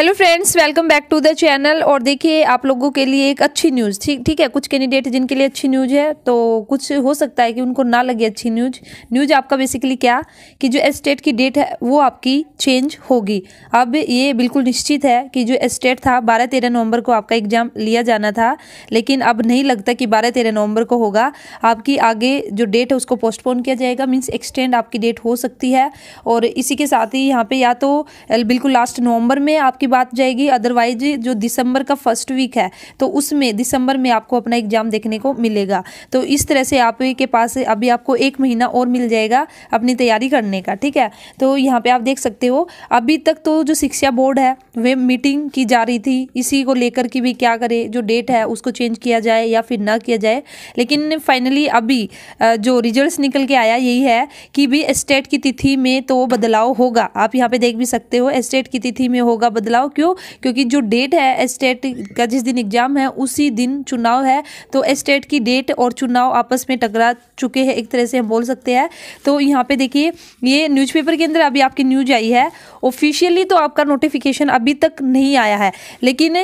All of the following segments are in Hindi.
hello friends welcome back to the channel और देखिए आप लोगों के लिए एक अच्छी न्यूज़ ठीक ठीक है कुछ कैंडिडेट जिनके लिए अच्छी न्यूज़ है तो कुछ हो सकता है कि उनको ना लगे अच्छी न्यूज़ न्यूज़ आपका बेसिकली क्या कि जो एस्टेट की डेट है वो आपकी चेंज होगी अब ये बिल्कुल निश्चित है कि जो एस्टेट था बारह तेरह नवम्बर को आपका एग्ज़ाम लिया जाना था लेकिन अब नहीं लगता कि बारह तेरह नवम्बर को होगा आपकी आगे जो डेट है उसको पोस्टपोन किया जाएगा मीन्स एक्सटेंड आपकी डेट हो सकती है और इसी के साथ ही यहाँ पर या तो बिल्कुल लास्ट नवम्बर में आपकी बात जाएगी अदरवाइज जो दिसंबर का फर्स्ट वीक है तो उसमें दिसंबर में आपको अपना एग्जाम देखने को मिलेगा तो इस तरह से आपके पास अभी आपको एक महीना और मिल जाएगा अपनी तैयारी करने का ठीक है तो यहाँ पे आप देख सकते हो अभी तक तो जो शिक्षा बोर्ड है वे मीटिंग की जा रही थी इसी को लेकर कि भी क्या करे जो डेट है उसको चेंज किया जाए या फिर ना किया जाए लेकिन फाइनली अभी जो रिजल्ट्स निकल के आया यही है कि भी स्टेट की तिथि में तो बदलाव होगा आप यहाँ पे देख भी सकते हो स्टेट की तिथि में होगा बदलाव बताओ क्यों क्योंकि जो डेट है स्टेट का जिस दिन एग्जाम है उसी दिन चुनाव है तो एस्टेट की डेट और चुनाव आपस में टकरा चुके हैं एक तरह से हम बोल सकते हैं तो यहाँ पे देखिए ये न्यूज़पेपर के अंदर अभी आपकी न्यूज आई है ऑफिशियली तो आपका नोटिफिकेशन अभी तक नहीं आया है लेकिन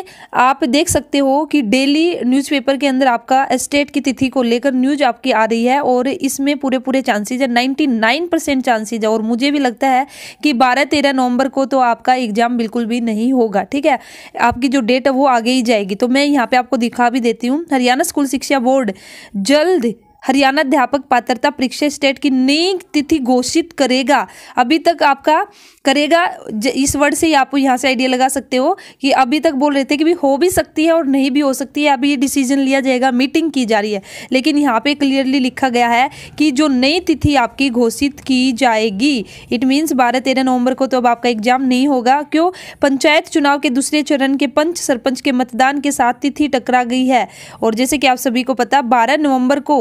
आप देख सकते हो कि डेली न्यूज़पेपर के अंदर आपका एस्टेट की तिथि को लेकर न्यूज आपकी आ रही है और इसमें पूरे पूरे चांसेज है नाइन्टी नाइन परसेंट चांसेज है और मुझे भी लगता है कि बारह तेरह नवंबर को तो आपका एग्जाम बिल्कुल भी नहीं नहीं होगा ठीक है आपकी जो डेट है वो आगे ही जाएगी तो मैं यहाँ पे आपको दिखा भी देती हूँ हरियाणा स्कूल शिक्षा बोर्ड जल्द हरियाणा अध्यापक पात्रता परीक्षा स्टेट की नई तिथि घोषित करेगा अभी तक आपका करेगा इस वर्ड से ही आप यहाँ से आइडिया लगा सकते हो कि अभी तक बोल रहे थे कि भी हो भी सकती है और नहीं भी हो सकती है अभी ये डिसीजन लिया जाएगा मीटिंग की जा रही है लेकिन यहाँ पे क्लियरली लिखा गया है कि जो नई तिथि आपकी घोषित की जाएगी इट मीन्स बारह तेरह नवंबर को तो अब आपका एग्जाम नहीं होगा क्यों पंचायत चुनाव के दूसरे चरण के पंच सरपंच के मतदान के साथ तिथि टकरा गई है और जैसे कि आप सभी को पता बारह नवम्बर को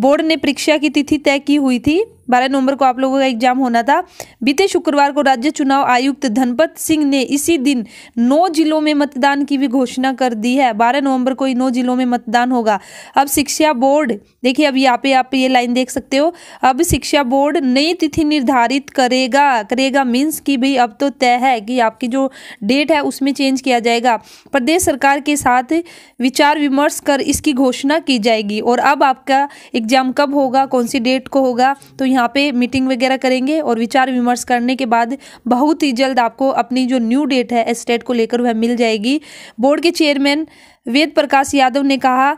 बोर्ड ने परीक्षा की तिथि तय की हुई थी बारह नवंबर को आप लोगों का एग्जाम होना था बीते शुक्रवार को राज्य चुनाव आयुक्त धनपत सिंह ने इसी दिन नौ जिलों में मतदान की भी घोषणा कर दी है बारह नवंबर को नौ जिलों में मतदान होगा अब शिक्षा बोर्ड देखिए अब यहाँ पे आप ये लाइन देख सकते हो अब शिक्षा बोर्ड नई तिथि निर्धारित करेगा करेगा मीन्स कि भाई अब तो तय है कि आपकी जो डेट है उसमें चेंज किया जाएगा प्रदेश सरकार के साथ विचार विमर्श कर इसकी घोषणा की जाएगी और अब आपका एक एग्जाम कब होगा कौन सी डेट को होगा तो यहाँ पे मीटिंग वगैरह करेंगे और विचार विमर्श करने के बाद बहुत ही जल्द आपको अपनी जो न्यू डेट है स्टेट को लेकर वह मिल जाएगी बोर्ड के चेयरमैन वेद प्रकाश यादव ने कहा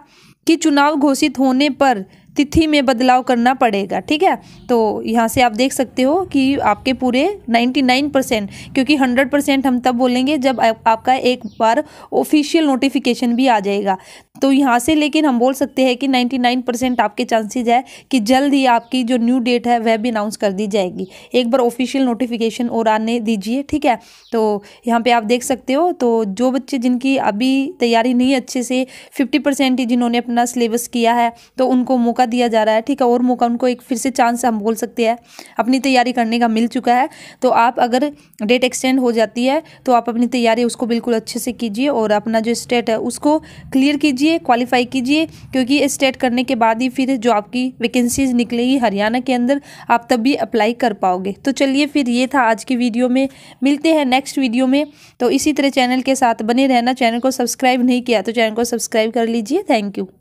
कि चुनाव घोषित होने पर तिथि में बदलाव करना पड़ेगा ठीक है तो यहाँ से आप देख सकते हो कि आपके पूरे 99 परसेंट क्योंकि 100 परसेंट हम तब बोलेंगे जब आपका एक बार ऑफिशियल नोटिफिकेशन भी आ जाएगा तो यहाँ से लेकिन हम बोल सकते हैं कि 99 परसेंट आपके चांसेज है कि जल्द ही आपकी जो न्यू डेट है वह भी अनाउंस कर दी जाएगी एक बार ऑफिशियल नोटिफिकेशन और आने दीजिए ठीक है तो यहाँ पे आप देख सकते हो तो जो बच्चे जिनकी अभी तैयारी नहीं अच्छे से फिफ्टी परसेंट ही जिन्होंने अपना सिलेबस किया है तो उनको मौका दिया जा रहा है ठीक है और मौका उनको एक फिर से चांस हम बोल सकते हैं अपनी तैयारी करने का मिल चुका है तो आप अगर डेट एक्सटेंड हो जाती है तो आप अपनी तैयारी उसको बिल्कुल अच्छे से कीजिए और अपना जो स्टेट है उसको क्लियर कीजिए कीजिए क्वालिफाई कीजिए क्योंकि स्टेट करने के बाद ही फिर जो आपकी वैकेंसीज निकलेगी हरियाणा के अंदर आप तब भी अप्लाई कर पाओगे तो चलिए फिर ये था आज की वीडियो में मिलते हैं नेक्स्ट वीडियो में तो इसी तरह चैनल के साथ बने रहना चैनल को सब्सक्राइब नहीं किया तो चैनल को सब्सक्राइब कर लीजिए थैंक यू